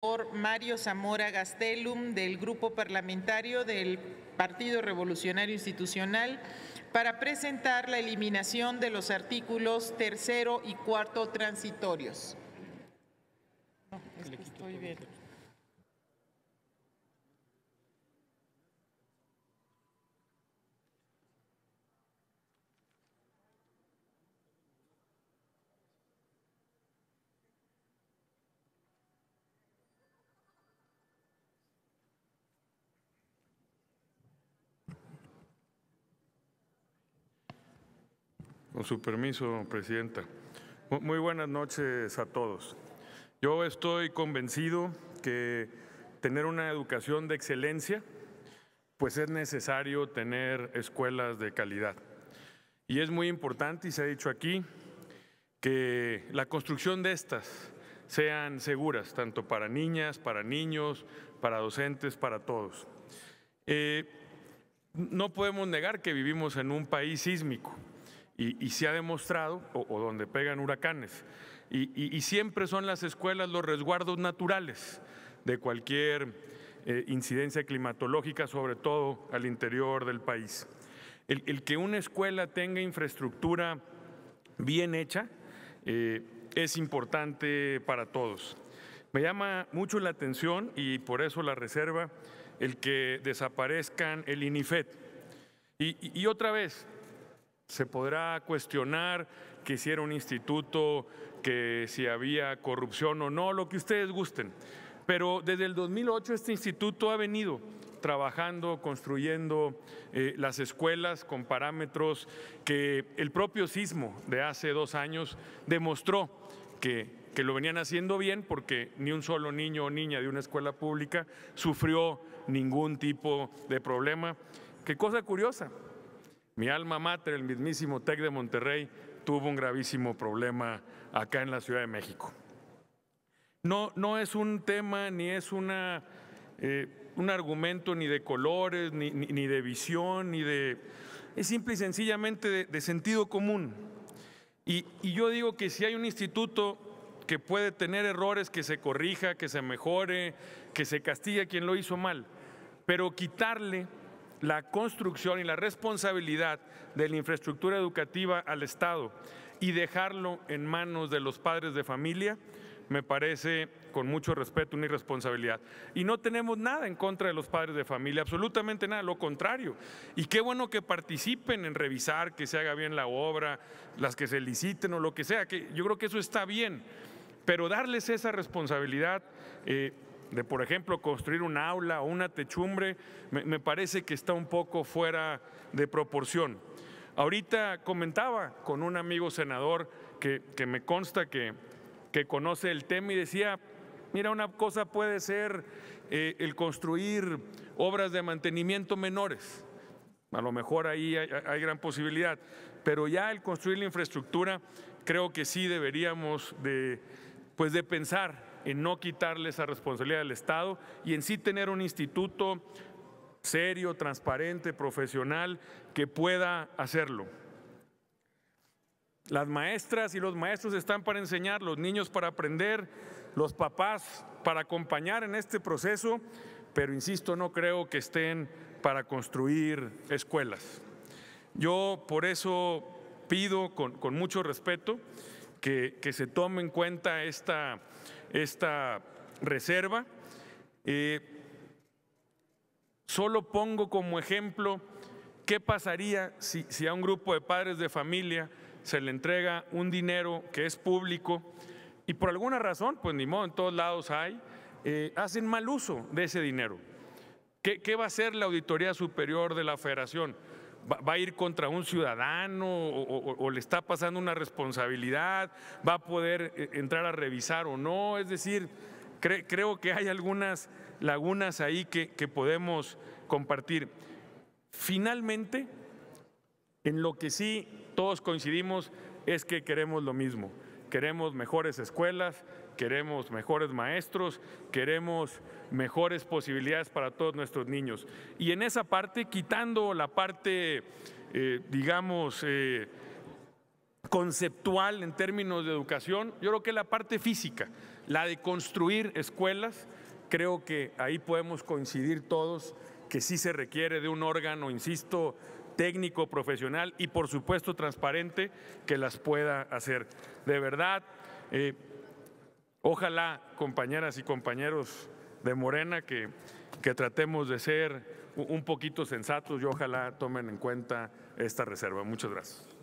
por Mario Zamora Gastelum del Grupo Parlamentario del Partido Revolucionario Institucional para presentar la eliminación de los artículos tercero y cuarto transitorios. Con su permiso, Presidenta. Muy buenas noches a todos. Yo estoy convencido que tener una educación de excelencia, pues es necesario tener escuelas de calidad. Y es muy importante, y se ha dicho aquí, que la construcción de estas sean seguras, tanto para niñas, para niños, para docentes, para todos. Eh, no podemos negar que vivimos en un país sísmico y, se ha demostrado, o, donde pegan huracanes, y, siempre son las escuelas los resguardos naturales de cualquier eh, incidencia climatológica, sobre todo al interior del país. El, que una escuela tenga infraestructura bien hecha eh, es importante para todos. Me llama mucho la atención y por eso la reserva el que desaparezcan el INIFED. Y, y, otra vez, se podrá cuestionar que hiciera un instituto, que si había corrupción o no, lo que ustedes gusten. Pero desde el 2008 este instituto ha venido trabajando, construyendo eh, las escuelas con parámetros que el propio sismo de hace dos años demostró que, que lo venían haciendo bien porque ni un solo niño o niña de una escuela pública sufrió ningún tipo de problema. Qué cosa curiosa, mi alma mater, el mismísimo TEC de Monterrey, tuvo un gravísimo problema acá en la Ciudad de México. No, no es un tema ni es una, eh, un argumento ni de colores, ni, ni, de visión, ni de... Es simple y sencillamente de, sentido común. Y, y yo digo que si hay un instituto que puede tener errores, que se corrija, que se mejore, que se castigue a quien lo hizo mal, pero quitarle la construcción y la responsabilidad de la infraestructura educativa al Estado y dejarlo en manos de los padres de familia me parece con mucho respeto una irresponsabilidad. Y no tenemos nada en contra de los padres de familia, absolutamente nada, lo contrario. Y qué bueno que participen en revisar, que se haga bien la obra, las que se liciten o lo que sea, que yo creo que eso está bien, pero darles esa responsabilidad... Eh, de, por ejemplo, construir un aula o una techumbre, me, parece que está un poco fuera de proporción. Ahorita comentaba con un amigo senador que, me consta que, que, conoce el tema y decía, mira, una cosa puede ser eh, el construir obras de mantenimiento menores, a lo mejor ahí hay, hay, gran posibilidad, pero ya el construir la infraestructura creo que sí deberíamos de, pues de pensar en no quitarle esa responsabilidad al Estado y en sí tener un instituto serio, transparente, profesional, que pueda hacerlo. Las maestras y los maestros están para enseñar, los niños para aprender, los papás para acompañar en este proceso, pero insisto, no creo que estén para construir escuelas. Yo por eso pido con, mucho respeto que, se tome en cuenta esta esta reserva. Eh, solo pongo como ejemplo qué pasaría si, a un grupo de padres de familia se le entrega un dinero que es público y por alguna razón, pues ni modo, en todos lados hay, eh, hacen mal uso de ese dinero. ¿Qué, ¿Qué, va a hacer la Auditoría Superior de la Federación? va a ir contra un ciudadano o, le está pasando una responsabilidad, va a poder eh, entrar a revisar o no. Es decir, creo que hay algunas lagunas ahí que, que podemos compartir. Finalmente, en lo que sí todos coincidimos es que queremos lo mismo. Queremos mejores escuelas, queremos mejores maestros, queremos mejores posibilidades para todos nuestros niños. Y en esa parte, quitando la parte, eh, digamos, eh, conceptual en términos de educación, yo creo que la parte física, la de construir escuelas, creo que ahí podemos coincidir todos que sí se requiere de un órgano, insisto, técnico, profesional y por supuesto transparente que las pueda hacer. De verdad, eh, Ojalá, compañeras y compañeros de Morena, que, tratemos de ser un poquito sensatos y ojalá tomen en cuenta esta reserva. Muchas gracias.